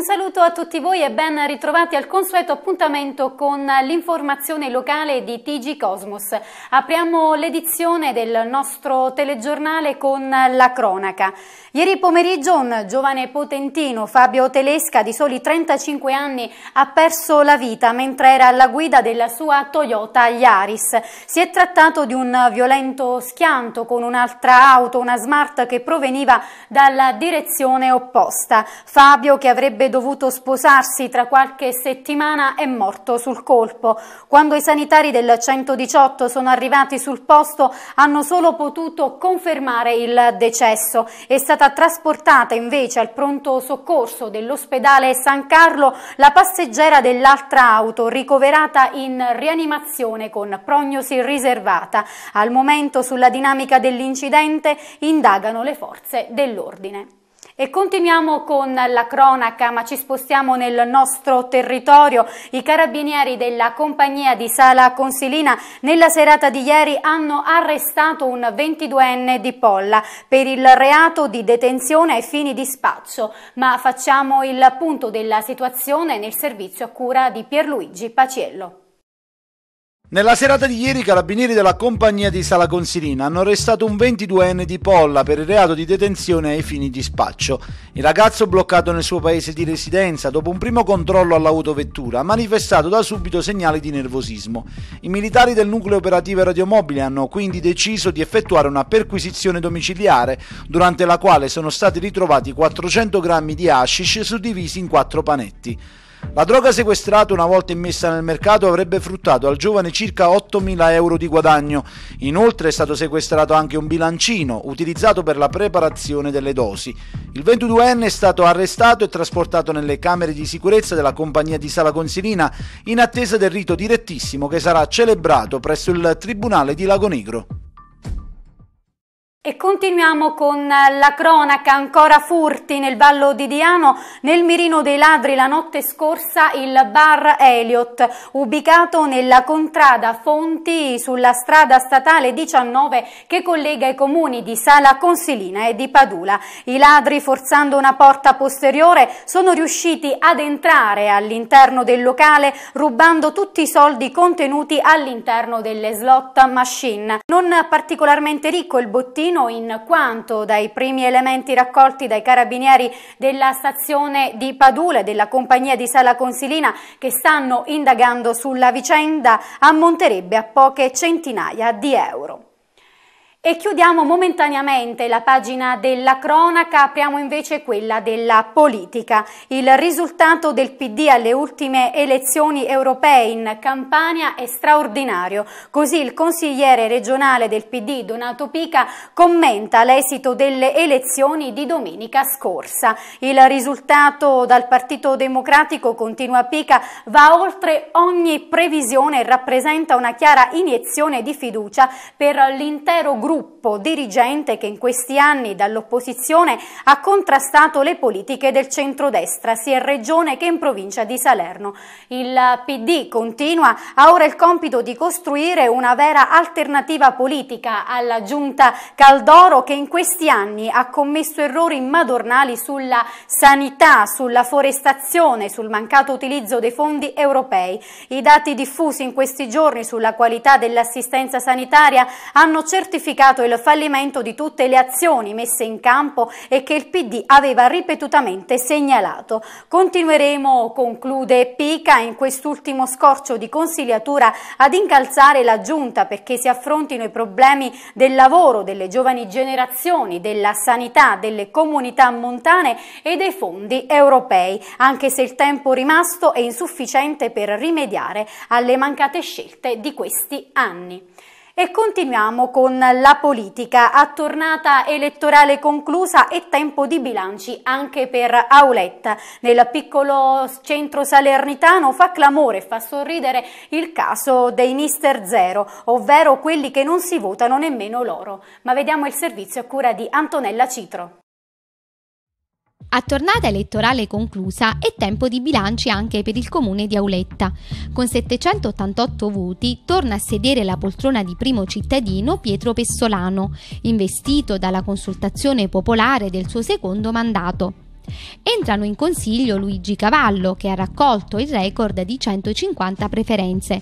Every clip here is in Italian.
Un saluto a tutti voi e ben ritrovati al consueto appuntamento con l'informazione locale di TG Cosmos. Apriamo l'edizione del nostro telegiornale con la cronaca. Ieri pomeriggio un giovane potentino, Fabio Telesca, di soli 35 anni, ha perso la vita mentre era alla guida della sua Toyota Yaris. Si è trattato di un violento schianto con un'altra auto, una Smart, che proveniva dalla direzione opposta. Fabio, che avrebbe dovuto sposarsi tra qualche settimana, è morto sul colpo. Quando i sanitari del 118 sono arrivati sul posto hanno solo potuto confermare il decesso. È stata trasportata invece al pronto soccorso dell'ospedale San Carlo la passeggera dell'altra auto ricoverata in rianimazione con prognosi riservata. Al momento sulla dinamica dell'incidente indagano le forze dell'ordine. E continuiamo con la cronaca, ma ci spostiamo nel nostro territorio. I carabinieri della compagnia di Sala Consilina nella serata di ieri hanno arrestato un 22enne di Polla per il reato di detenzione ai fini di spaccio. Ma facciamo il punto della situazione nel servizio a cura di Pierluigi Paciello. Nella serata di ieri i carabinieri della compagnia di Sala Consilina hanno arrestato un 22enne di Polla per il reato di detenzione ai fini di spaccio. Il ragazzo, bloccato nel suo paese di residenza dopo un primo controllo all'autovettura, ha manifestato da subito segnali di nervosismo. I militari del nucleo operativo radiomobile hanno quindi deciso di effettuare una perquisizione domiciliare, durante la quale sono stati ritrovati 400 grammi di hashish suddivisi in quattro panetti. La droga sequestrata una volta immessa nel mercato avrebbe fruttato al giovane circa 8.000 euro di guadagno. Inoltre è stato sequestrato anche un bilancino utilizzato per la preparazione delle dosi. Il 22enne è stato arrestato e trasportato nelle camere di sicurezza della compagnia di Sala Consilina in attesa del rito direttissimo che sarà celebrato presso il Tribunale di Lago Negro. E continuiamo con la cronaca, ancora furti nel Vallo di Diano, nel mirino dei ladri la notte scorsa il bar Elliot, ubicato nella contrada Fonti sulla strada statale 19 che collega i comuni di Sala Consilina e di Padula. I ladri, forzando una porta posteriore, sono riusciti ad entrare all'interno del locale rubando tutti i soldi contenuti all'interno delle slot machine. Non particolarmente ricco il bottino Torino in quanto dai primi elementi raccolti dai carabinieri della stazione di Padule, della compagnia di Sala Consilina che stanno indagando sulla vicenda ammonterebbe a poche centinaia di euro. E chiudiamo momentaneamente la pagina della cronaca, apriamo invece quella della politica. Il risultato del PD alle ultime elezioni europee in Campania è straordinario. Così il consigliere regionale del PD Donato Pica commenta l'esito delle elezioni di domenica scorsa. Il risultato dal Partito Democratico, continua Pica, va oltre ogni previsione e rappresenta una chiara iniezione di fiducia per l'intero gruppo gruppo dirigente che in questi anni dall'opposizione ha contrastato le politiche del centrodestra sia in regione che in provincia di Salerno. Il PD continua, ha ora il compito di costruire una vera alternativa politica alla giunta Caldoro che in questi anni ha commesso errori madornali sulla sanità, sulla forestazione, sul mancato utilizzo dei fondi europei. I dati diffusi in questi giorni sulla qualità dell'assistenza sanitaria hanno certificato indicato il fallimento di tutte le azioni messe in campo e che il PD aveva ripetutamente segnalato. Continueremo, conclude Pica, in quest'ultimo scorcio di consigliatura ad incalzare la giunta perché si affrontino i problemi del lavoro, delle giovani generazioni, della sanità, delle comunità montane e dei fondi europei, anche se il tempo rimasto è insufficiente per rimediare alle mancate scelte di questi anni. E continuiamo con la politica. A tornata elettorale conclusa e tempo di bilanci anche per Auletta. Nel piccolo centro salernitano fa clamore e fa sorridere il caso dei Mister Zero, ovvero quelli che non si votano nemmeno loro. Ma vediamo il servizio a cura di Antonella Citro. A tornata elettorale conclusa è tempo di bilanci anche per il comune di Auletta. Con 788 voti torna a sedere la poltrona di primo cittadino Pietro Pessolano, investito dalla consultazione popolare del suo secondo mandato. Entrano in consiglio Luigi Cavallo, che ha raccolto il record di 150 preferenze.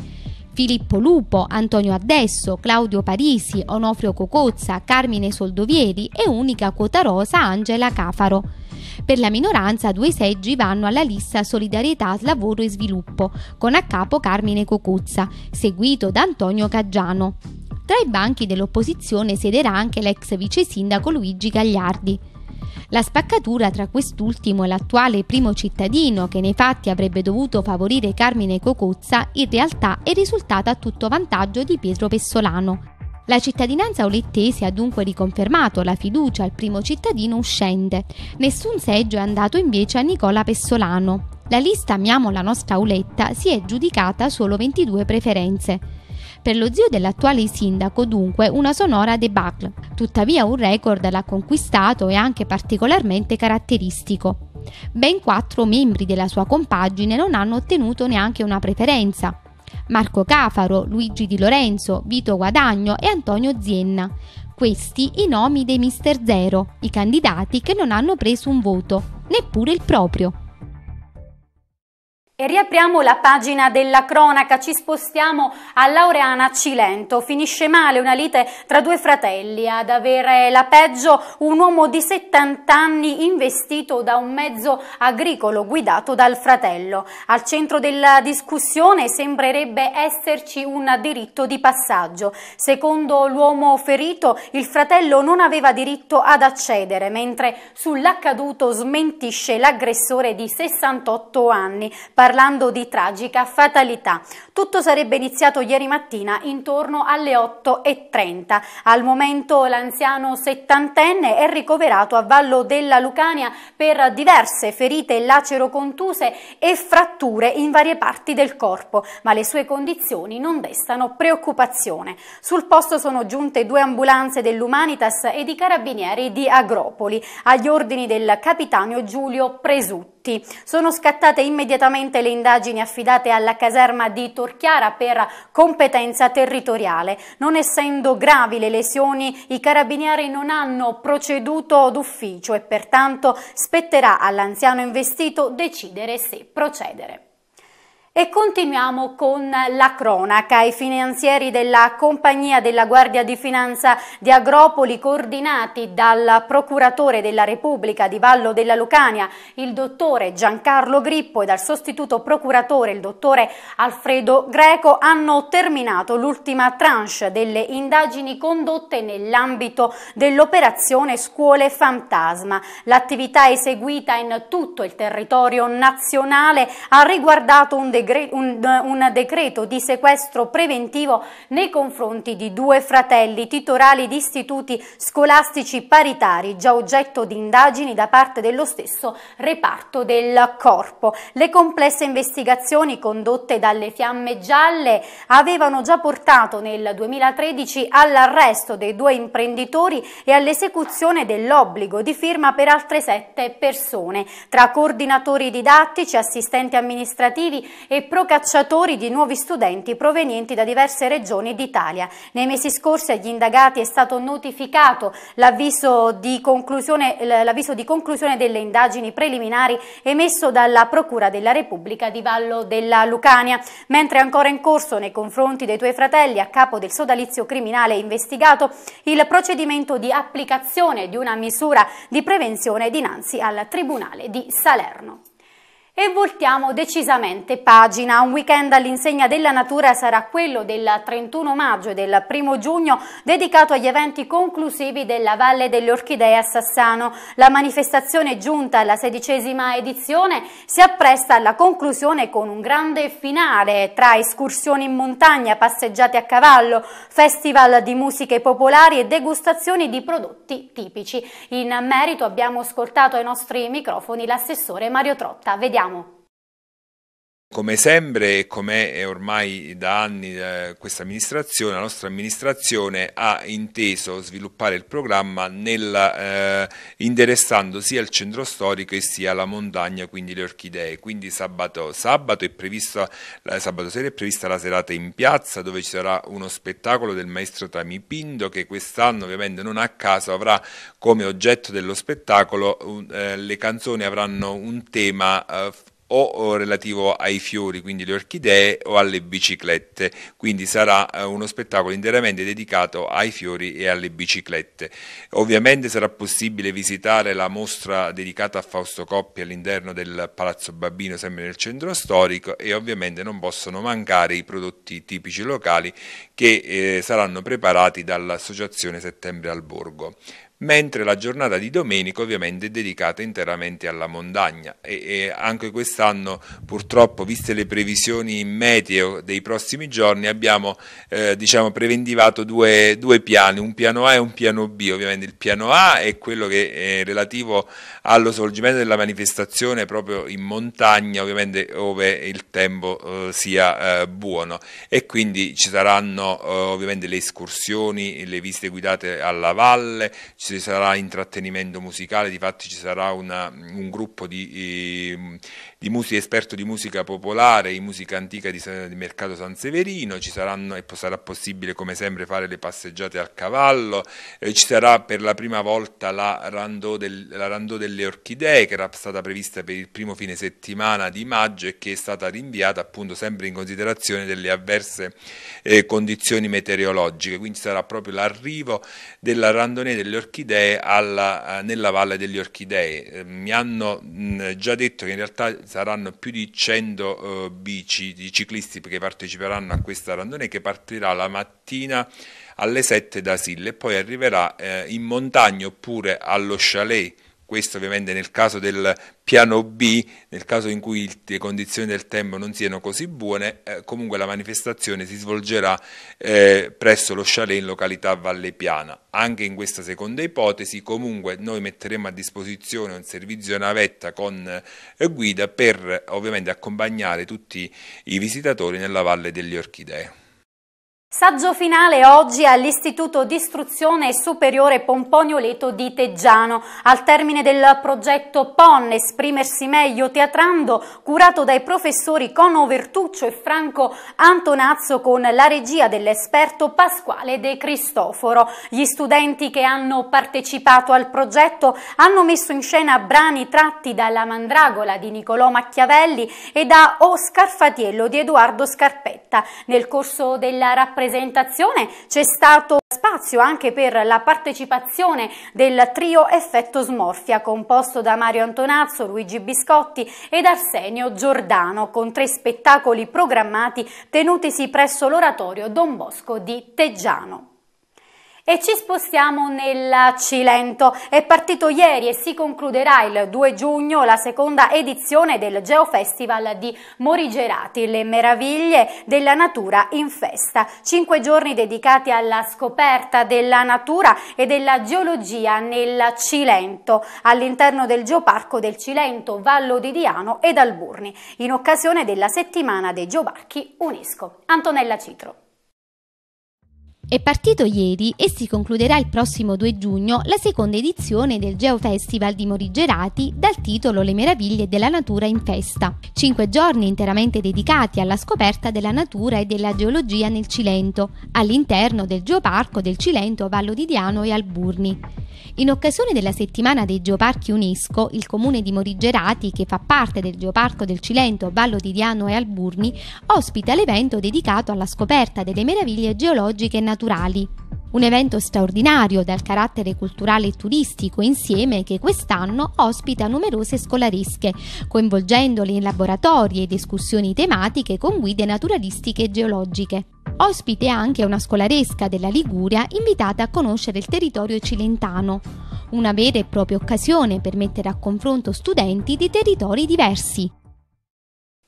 Filippo Lupo, Antonio Adesso, Claudio Parisi, Onofrio Cocozza, Carmine Soldovieri e unica quota rosa Angela Cafaro. Per la minoranza due seggi vanno alla lista Solidarietà, Lavoro e Sviluppo, con a capo Carmine Cocuzza, seguito da Antonio Caggiano. Tra i banchi dell'opposizione siederà anche l'ex vice sindaco Luigi Gagliardi. La spaccatura tra quest'ultimo e l'attuale primo cittadino, che nei fatti avrebbe dovuto favorire Carmine Cocuzza, in realtà è risultata a tutto vantaggio di Pietro Pessolano. La cittadinanza olettese ha dunque riconfermato la fiducia al primo cittadino uscente. Nessun seggio è andato invece a Nicola Pessolano. La lista Amiamo la nostra Auletta si è giudicata solo 22 preferenze. Per lo zio dell'attuale sindaco dunque una sonora debacle, tuttavia un record l'ha conquistato e anche particolarmente caratteristico. Ben quattro membri della sua compagine non hanno ottenuto neanche una preferenza. Marco Cafaro, Luigi Di Lorenzo, Vito Guadagno e Antonio Zienna. Questi i nomi dei Mister Zero, i candidati che non hanno preso un voto, neppure il proprio. E riapriamo la pagina della cronaca, ci spostiamo a Laureana Cilento. Finisce male una lite tra due fratelli, ad avere la peggio un uomo di 70 anni investito da un mezzo agricolo guidato dal fratello. Al centro della discussione sembrerebbe esserci un diritto di passaggio. Secondo l'uomo ferito, il fratello non aveva diritto ad accedere, mentre sull'accaduto smentisce l'aggressore di 68 anni parlando di tragica fatalità. Tutto sarebbe iniziato ieri mattina intorno alle 8.30. Al momento l'anziano settantenne è ricoverato a Vallo della Lucania per diverse ferite lacero-contuse e fratture in varie parti del corpo, ma le sue condizioni non destano preoccupazione. Sul posto sono giunte due ambulanze dell'Umanitas e di carabinieri di Agropoli, agli ordini del capitano Giulio Presutti tutti. Sono scattate immediatamente le indagini affidate alla caserma di Torchiara per competenza territoriale. Non essendo gravi le lesioni, i carabinieri non hanno proceduto d'ufficio e pertanto spetterà all'anziano investito decidere se procedere. E continuiamo con la cronaca. I finanzieri della compagnia della Guardia di Finanza di Agropoli, coordinati dal procuratore della Repubblica di Vallo della Lucania, il dottore Giancarlo Grippo e dal sostituto procuratore, il dottore Alfredo Greco, hanno terminato l'ultima tranche delle indagini condotte nell'ambito dell'operazione Scuole Fantasma. L'attività eseguita in tutto il territorio nazionale ha riguardato un degrado un decreto di sequestro preventivo nei confronti di due fratelli titolari di istituti scolastici paritari, già oggetto di indagini da parte dello stesso reparto del corpo. Le complesse investigazioni condotte dalle fiamme gialle avevano già portato nel 2013 all'arresto dei due imprenditori e all'esecuzione dell'obbligo di firma per altre sette persone, tra coordinatori didattici, assistenti amministrativi e e procacciatori di nuovi studenti provenienti da diverse regioni d'Italia. Nei mesi scorsi agli indagati è stato notificato l'avviso di, di conclusione delle indagini preliminari emesso dalla Procura della Repubblica di Vallo della Lucania, mentre ancora in corso nei confronti dei tuoi fratelli a capo del sodalizio criminale investigato il procedimento di applicazione di una misura di prevenzione dinanzi al Tribunale di Salerno. E voltiamo decisamente pagina. Un weekend all'insegna della natura sarà quello del 31 maggio e del 1 giugno dedicato agli eventi conclusivi della Valle delle Orchidee a Sassano. La manifestazione giunta alla sedicesima edizione si appresta alla conclusione con un grande finale tra escursioni in montagna, passeggiate a cavallo, festival di musiche popolari e degustazioni di prodotti tipici. In merito abbiamo ascoltato ai nostri microfoni l'assessore Mario Trotta. Vediamo abbiamo come sempre e come è ormai da anni eh, questa amministrazione, la nostra amministrazione ha inteso sviluppare il programma nel, eh, interessando sia il centro storico e sia la montagna, quindi le orchidee. Quindi sabato, sabato, è prevista, sabato sera è prevista la serata in piazza dove ci sarà uno spettacolo del maestro Tamipindo che quest'anno ovviamente non a caso avrà come oggetto dello spettacolo, uh, le canzoni avranno un tema uh, o relativo ai fiori, quindi le orchidee, o alle biciclette. Quindi sarà eh, uno spettacolo interamente dedicato ai fiori e alle biciclette. Ovviamente sarà possibile visitare la mostra dedicata a Fausto Coppi all'interno del Palazzo Babbino, sempre nel centro storico, e ovviamente non possono mancare i prodotti tipici locali che eh, saranno preparati dall'Associazione Settembre al Borgo mentre la giornata di domenica ovviamente è dedicata interamente alla montagna e, e anche quest'anno purtroppo viste le previsioni meteo dei prossimi giorni abbiamo eh, diciamo preventivato due, due, piani, un piano A e un piano B, ovviamente il piano A è quello che è relativo allo svolgimento della manifestazione proprio in montagna ovviamente dove il tempo eh, sia eh, buono e quindi ci saranno eh, ovviamente le escursioni, le visite guidate alla valle, ci ci sarà intrattenimento musicale, di fatto ci sarà una, un gruppo di ehm, di musi, esperto di musica popolare e musica antica di, di, Mercato San Severino, ci saranno e sarà possibile come sempre fare le passeggiate al cavallo, eh, ci sarà per la prima volta la rando, del, la rando delle orchidee che era stata prevista per il primo fine settimana di maggio e che è stata rinviata appunto sempre in considerazione delle avverse eh, condizioni meteorologiche, quindi sarà proprio l'arrivo della randonée delle orchidee alla, eh, nella Valle delle Orchidee. Eh, mi hanno mh, già detto che in realtà saranno più di 100 eh, bici di ciclisti che parteciperanno a questa randonnée che partirà la mattina alle 7 da Sille e poi arriverà eh, in montagna oppure allo chalet questo ovviamente nel caso del piano B, nel caso in cui le condizioni del tempo non siano così buone, eh, comunque la manifestazione si svolgerà eh, presso lo chalet in località Valle Piana. Anche in questa seconda ipotesi comunque noi metteremo a disposizione un servizio navetta con eh, guida per ovviamente accompagnare tutti i visitatori nella Valle delle Orchidee. Saggio finale oggi all'Istituto di Istruzione Superiore Pomponio Leto di Teggiano. Al termine del progetto PON Esprimersi meglio teatrando, curato dai professori Cono Vertuccio e Franco Antonazzo con la regia dell'esperto Pasquale De Cristoforo. Gli studenti che hanno partecipato al progetto hanno messo in scena brani tratti dalla Mandragola di Niccolò Machiavelli e da O Scarfatiello di Edoardo Scarpetta. Nel corso della rappresentazione presentazione c'è stato spazio anche per la partecipazione del trio Effetto Smorfia composto da Mario Antonazzo, Luigi Biscotti ed Arsenio Giordano con tre spettacoli programmati tenutisi presso l'oratorio Don Bosco di Teggiano. E ci spostiamo nel Cilento. È partito ieri e si concluderà il 2 giugno la seconda edizione del Geofestival di Morigerati, le meraviglie della natura in festa. Cinque giorni dedicati alla scoperta della natura e della geologia nel Cilento, all'interno del Geoparco del Cilento, Vallo di Diano ed Alburni, in occasione della settimana dei Geobarchi UNESCO. Antonella Citro. È partito ieri e si concluderà il prossimo 2 giugno la seconda edizione del Geofestival di Morigerati dal titolo Le meraviglie della natura in festa. Cinque giorni interamente dedicati alla scoperta della natura e della geologia nel Cilento, all'interno del Geoparco del Cilento, Vallo di Diano e Alburni. In occasione della settimana dei geoparchi UNESCO, il comune di Morigerati, che fa parte del geoparco del Cilento, Vallo di Diano e Alburni, ospita l'evento dedicato alla scoperta delle meraviglie geologiche e naturali naturali. Un evento straordinario dal carattere culturale e turistico insieme che quest'anno ospita numerose scolaresche, coinvolgendole in laboratori e discussioni tematiche con guide naturalistiche e geologiche. Ospite anche una scolaresca della Liguria invitata a conoscere il territorio cilentano. Una vera e propria occasione per mettere a confronto studenti di territori diversi.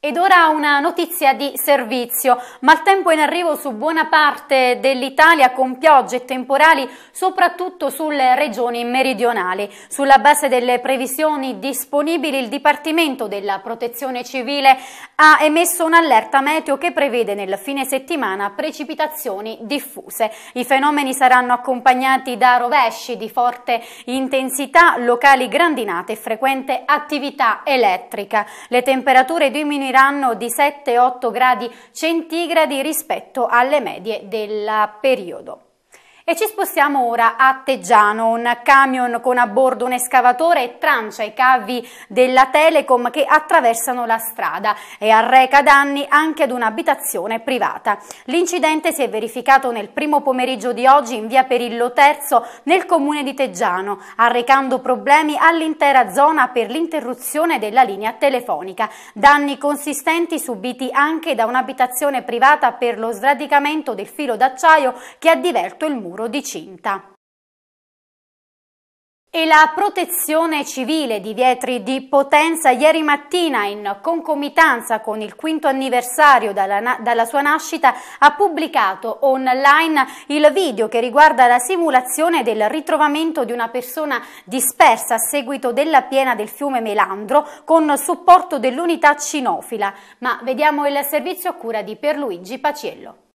Ed ora una notizia di servizio. Maltempo in arrivo su buona parte dell'Italia con piogge e temporali soprattutto sulle regioni meridionali. Sulla base delle previsioni disponibili il Dipartimento della Protezione Civile ha emesso un'allerta meteo che prevede nel fine settimana precipitazioni diffuse. I fenomeni saranno accompagnati da rovesci di forte intensità, locali grandinate e frequente attività elettrica. Le temperature diminuiranno diminuiranno di 7-8 gradi centigradi rispetto alle medie del periodo. E ci spostiamo ora a Teggiano, un camion con a bordo un escavatore e trancia i cavi della Telecom che attraversano la strada e arreca danni anche ad un'abitazione privata. L'incidente si è verificato nel primo pomeriggio di oggi in via Perillo III nel comune di Teggiano, arrecando problemi all'intera zona per l'interruzione della linea telefonica. Danni consistenti subiti anche da un'abitazione privata per lo sradicamento del filo d'acciaio che ha divelto il muro muro di cinta. E la protezione civile di Vietri di Potenza ieri mattina, in concomitanza con il quinto anniversario dalla, dalla, sua nascita, ha pubblicato online il video che riguarda la simulazione del ritrovamento di una persona dispersa a seguito della piena del fiume Melandro con supporto dell'unità cinofila. Ma vediamo il servizio a cura di Pierluigi Paciello.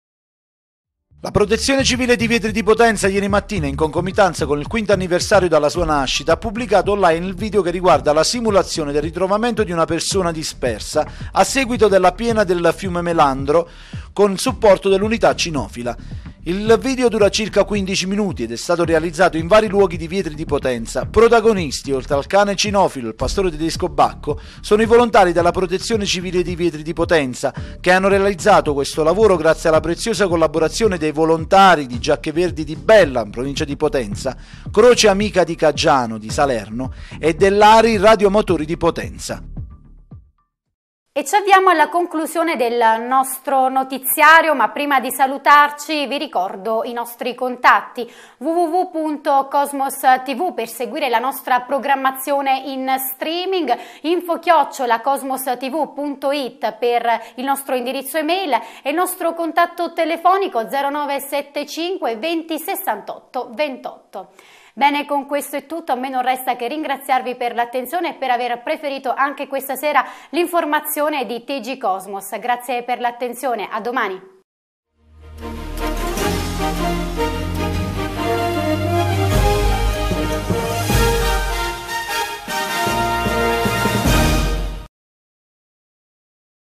La protezione civile di Vietri di Potenza ieri mattina, in concomitanza con il quinto anniversario della sua nascita, ha pubblicato online il video che riguarda la simulazione del ritrovamento di una persona dispersa a seguito della piena del fiume Melandro, con supporto dell'unità cinofila. Il video dura circa 15 minuti ed è stato realizzato in vari luoghi di Vietri di Potenza. Protagonisti, oltre al cane cinofilo, il pastore tedesco Bacco, sono i volontari della Protezione Civile di Vietri di Potenza, che hanno realizzato questo lavoro grazie alla preziosa collaborazione dei volontari di Giacche Verdi di Bella, in provincia di Potenza, Croce Amica di Caggiano, di Salerno, e dell'Ari Radiomotori di Potenza. E ci avviamo alla conclusione del nostro notiziario, ma prima di salutarci vi ricordo i nostri contatti www.cosmos.tv per seguire la nostra programmazione in streaming, infochiocciolacosmostv.it per il nostro indirizzo email e il nostro contatto telefonico 0975 2068 68 28. Bene, con questo è tutto, a me non resta che ringraziarvi per l'attenzione e per aver preferito anche questa sera l'informazione di TG Cosmos. Grazie per l'attenzione, a domani!